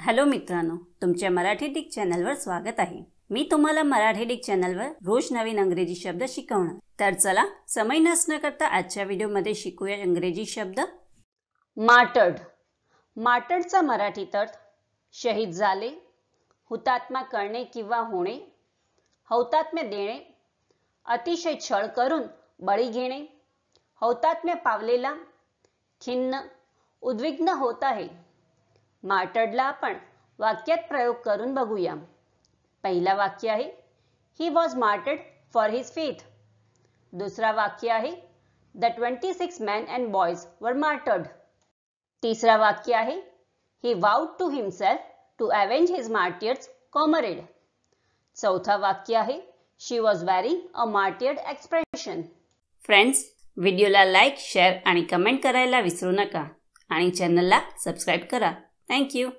Hello मित्रांनो तुमच्या Marathi Dick चॅनलवर स्वागत आहे मी तुम्हाला मराठी डिक चॅनलवर रोज नवीन अंग्रेजी शब्द शिकवणार तर चला समय नसण्या करता आजच्या व्हिडिओमध्ये शिकूया इंग्रजी शब्द माटड माटडचा मराठी अर्थ शहीद झाले हुतात्मा करणे किंवा होणे हौतात्म्य देणे अतिशय छळ करून बळी घेणे हौतात्म्य पावलेला खिन्न उद्विग्न होत आहे मार्टर्डला आपण वाक्यात प्रयोग करून बघूया पहिला वाक्य आहे he was martyred for his faith दुसरा वाक्य आहे the twenty six men and boys were martyred तिसरा वाक्य आहे he vowed to himself to avenge his martyrs comrade चौथा वाक्य आहे she was wearing a martyred expression friends व्हिडिओला लाईक शेअर आणि कमेंट करायला विसरू नका आणि चॅनलला सबस्क्राईब करा Thank you.